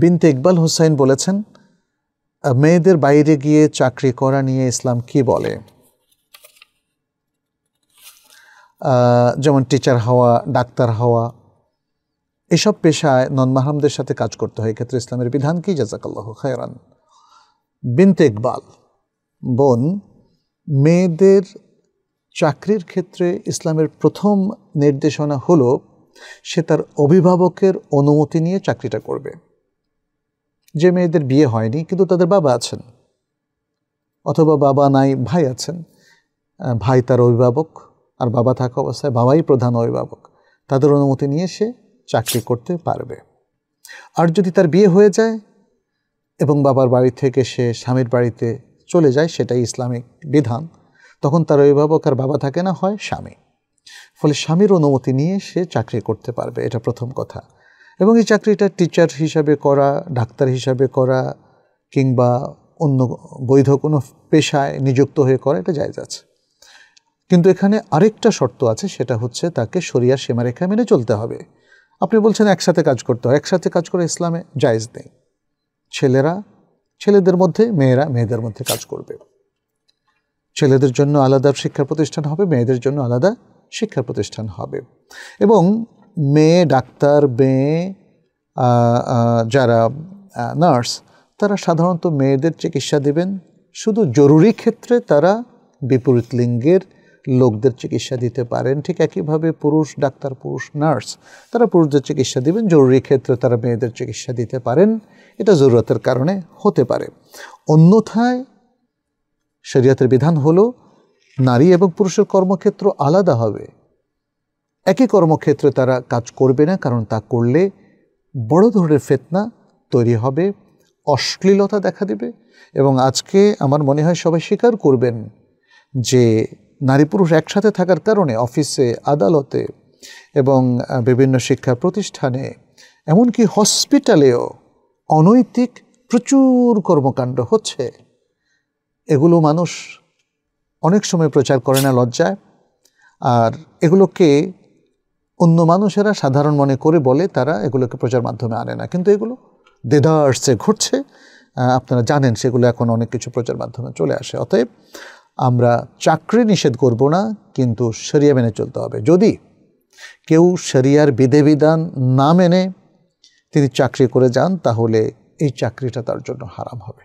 বিনতে ইকবাল হুসাইন বলেছেন মেয়েদের বাইরে গিয়ে চাকরি করা নিয়ে ইসলাম কি বলে যেমন টিচার হওয়া ডাক্তার হওয়া এসব পেশায় নন সাথে কাজ করতে হয় এক্ষেত্রে ইসলামের বিধান কি জাজাকাল্লাহ খায়রান বিনতে ইকবাল বোন মেয়েদের চাকরির ক্ষেত্রে ইসলামের প্রথম নির্দেশনা হলো সে তার অভিভাবকের অনুমতি নিয়ে চাকরিটা করবে যে মেয়েদের বিয়ে হয়নি কিন্তু তাদের বাবা আছেন অথবা বাবা নাই ভাই আছেন ভাই তার অভিভাবক আর বাবা থাকা অবস্থায় বাবাই প্রধান অভিভাবক তাদের অনুমতি নিয়ে সে চাকরি করতে পারবে আর যদি তার বিয়ে হয়ে যায় এবং বাবার বাড়ি থেকে সে স্বামীর বাড়িতে চলে যায় সেটাই ইসলামিক বিধান তখন তার অভিভাবক আর বাবা থাকে না হয় স্বামী ফলে স্বামীর অনুমতি নিয়ে সে চাকরি করতে পারবে এটা প্রথম কথা এবং এই চাকরিটা টিচার হিসাবে করা ডাক্তার হিসাবে করা কিংবা অন্য বৈধ কোনো পেশায় নিযুক্ত হয়ে করা এটা যায় আছে কিন্তু এখানে আরেকটা শর্ত আছে সেটা হচ্ছে তাকে সরিয়ার সীমারেখা মেনে চলতে হবে আপনি বলছেন একসাথে কাজ করতে হয় একসাথে কাজ করে ইসলামে জায়জ নেই ছেলেরা ছেলেদের মধ্যে মেয়েরা মেয়েদের মধ্যে কাজ করবে ছেলেদের জন্য আলাদা শিক্ষা প্রতিষ্ঠান হবে মেয়েদের জন্য আলাদা শিক্ষা প্রতিষ্ঠান হবে এবং মেয়ে ডাক্তার মেয়ে যারা নার্স তারা সাধারণত মেয়েদের চিকিৎসা দেবেন শুধু জরুরি ক্ষেত্রে তারা বিপরীত লিঙ্গের লোকদের চিকিৎসা দিতে পারেন ঠিক একইভাবে পুরুষ ডাক্তার পুরুষ নার্স তারা পুরুষদের চিকিৎসা দিবেন জরুরি ক্ষেত্রে তারা মেয়েদের চিকিৎসা দিতে পারেন এটা জরুরতের কারণে হতে পারে অন্যথায় শরীয়তের বিধান হলো নারী এবং পুরুষের কর্মক্ষেত্র আলাদা হবে একই কর্মক্ষেত্রে তারা কাজ করবে না কারণ তা করলে বড় ধরনের ফেতনা তৈরি হবে অশ্লীলতা দেখা দেবে এবং আজকে আমার মনে হয় সবাই স্বীকার করবেন যে নারী পুরুষ একসাথে থাকার কারণে অফিসে আদালতে এবং বিভিন্ন শিক্ষা প্রতিষ্ঠানে এমনকি হসপিটালেও অনৈতিক প্রচুর কর্মকাণ্ড হচ্ছে এগুলো মানুষ অনেক সময় প্রচার করে না লজ্জায় আর এগুলোকে অন্য মানুষেরা সাধারণ মনে করে বলে তারা এগুলোকে প্রচার মাধ্যমে আনে না কিন্তু এগুলো দেদার্সে ঘটছে আপনারা জানেন সেগুলো এখন অনেক কিছু প্রচার মাধ্যমে চলে আসে অতএব আমরা চাকরি নিষেধ করব না কিন্তু সেরিয়া মেনে চলতে হবে যদি কেউ সেরিয়ার বিধান না মেনে তিনি চাকরি করে যান তাহলে এই চাকরিটা তার জন্য হারাম হবে